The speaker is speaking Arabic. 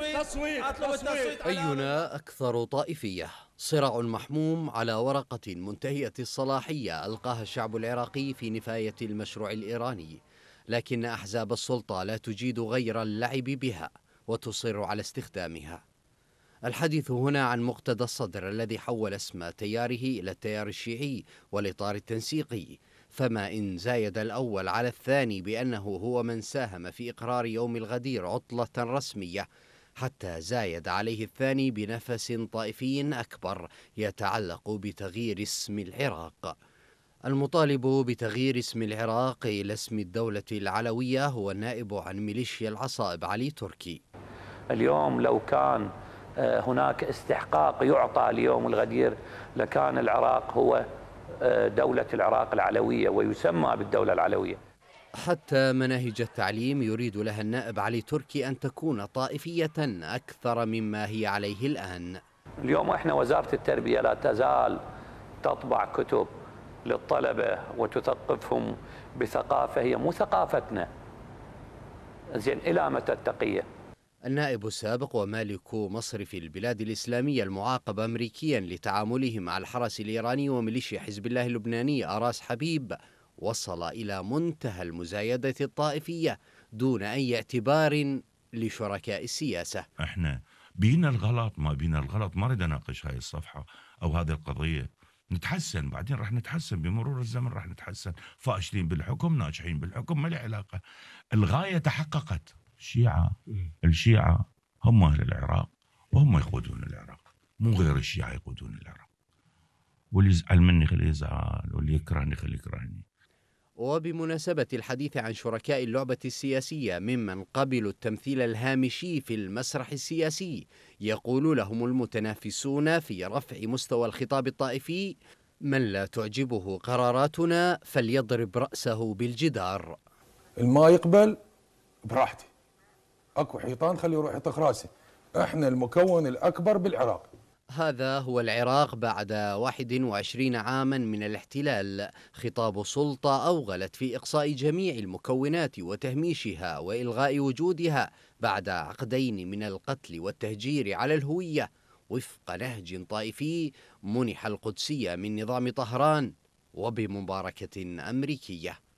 تصويت تصويت اطلب التصويت اينا اكثر طائفيه صراع محموم على ورقه منتهيه الصلاحيه القاها الشعب العراقي في نفايه المشروع الايراني لكن احزاب السلطه لا تجيد غير اللعب بها وتصر على استخدامها الحديث هنا عن مقتدى الصدر الذي حول اسم تياره إلى التيار الشيعي والإطار التنسيقي فما إن زايد الأول على الثاني بأنه هو من ساهم في إقرار يوم الغدير عطلة رسمية حتى زايد عليه الثاني بنفس طائفي أكبر يتعلق بتغيير اسم العراق المطالب بتغيير اسم العراق إلى اسم الدولة العلوية هو النائب عن ميليشيا العصائب علي تركي اليوم لو كان آه، هناك استحقاق يعطى ليوم الغدير لكان العراق هو آه، دولة العراق العلوية ويسمى بالدولة العلوية حتى مناهج التعليم يريد لها النائب علي تركي أن تكون طائفية أكثر مما هي عليه الآن اليوم احنا وزارة التربية لا تزال تطبع كتب للطلبة وتثقفهم بثقافة هي مو ثقافتنا زين إلى متى التقية النائب السابق ومالك مصرف البلاد الإسلامية المعاقب أمريكيا لتعامله مع الحرس الإيراني وميليشيا حزب الله اللبناني أراس حبيب وصل إلى منتهى المزايدة الطائفية دون أي اعتبار لشركاء السياسة احنا بينا الغلط ما بينا الغلط ما نريد اناقش هاي الصفحه او هذه القضيه نتحسن بعدين راح نتحسن بمرور الزمن راح نتحسن فاشلين بالحكم ناجحين بالحكم ما له علاقه الغايه تحققت الشيعه الشيعه هم اهل العراق وهم يقودون العراق مو غير الشيعه يقودون العراق واللي يزعل مني خليه يزعل واللي يكرهني خليه يكرهني وبمناسبة الحديث عن شركاء اللعبة السياسية ممن قبلوا التمثيل الهامشي في المسرح السياسي يقول لهم المتنافسون في رفع مستوى الخطاب الطائفي من لا تعجبه قراراتنا فليضرب رأسه بالجدار الما يقبل براحتي اكو حيطان خليه يروح يطخ راسي احنا المكون الاكبر بالعراق هذا هو العراق بعد 21 عاما من الاحتلال خطاب سلطة أوغلت في إقصاء جميع المكونات وتهميشها وإلغاء وجودها بعد عقدين من القتل والتهجير على الهوية وفق نهج طائفي منح القدسية من نظام طهران وبمباركة أمريكية